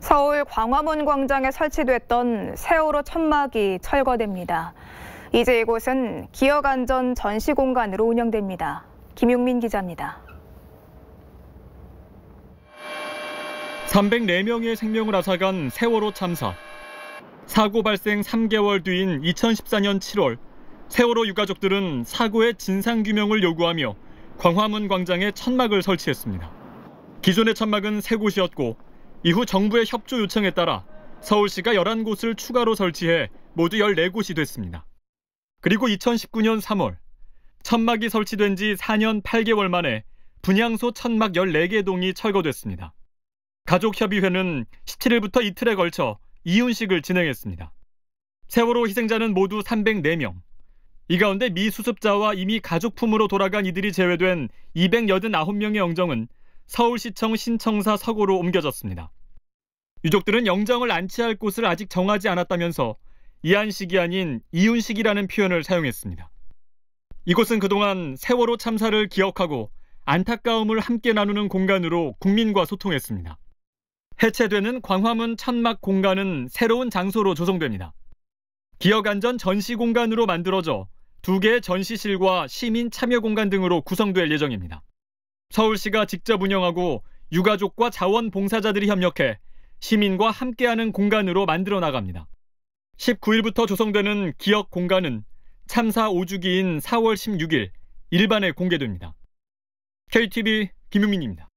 서울 광화문 광장에 설치됐던 세월호 천막이 철거됩니다. 이제 이곳은 기억안전 전시 공간으로 운영됩니다. 김용민 기자입니다. 304명의 생명을 앗아간 세월호 참사. 사고 발생 3개월 뒤인 2014년 7월, 세월호 유가족들은 사고의 진상규명을 요구하며 광화문 광장에 천막을 설치했습니다. 기존의 천막은 세 곳이었고 이후 정부의 협조 요청에 따라 서울시가 11곳을 추가로 설치해 모두 14곳이 됐습니다. 그리고 2019년 3월 천막이 설치된 지 4년 8개월 만에 분양소 천막 14개 동이 철거됐습니다. 가족협의회는 17일부터 이틀에 걸쳐 이윤식을 진행했습니다. 세월호 희생자는 모두 304명. 이 가운데 미수습자와 이미 가족품으로 돌아간 이들이 제외된 289명의 영정은 서울시청 신청사 서고로 옮겨졌습니다. 유족들은 영장을 안치할 곳을 아직 정하지 않았다면서 이한식이 아닌 이윤식이라는 표현을 사용했습니다. 이곳은 그동안 세월호 참사를 기억하고 안타까움을 함께 나누는 공간으로 국민과 소통했습니다. 해체되는 광화문 천막 공간은 새로운 장소로 조성됩니다. 기억안전 전시 공간으로 만들어져 두 개의 전시실과 시민 참여 공간 등으로 구성될 예정입니다. 서울시가 직접 운영하고 유가족과 자원봉사자들이 협력해 시민과 함께하는 공간으로 만들어 나갑니다. 19일부터 조성되는 기억 공간은 참사 5주기인 4월 16일 일반에 공개됩니다. KTV 김유민입니다.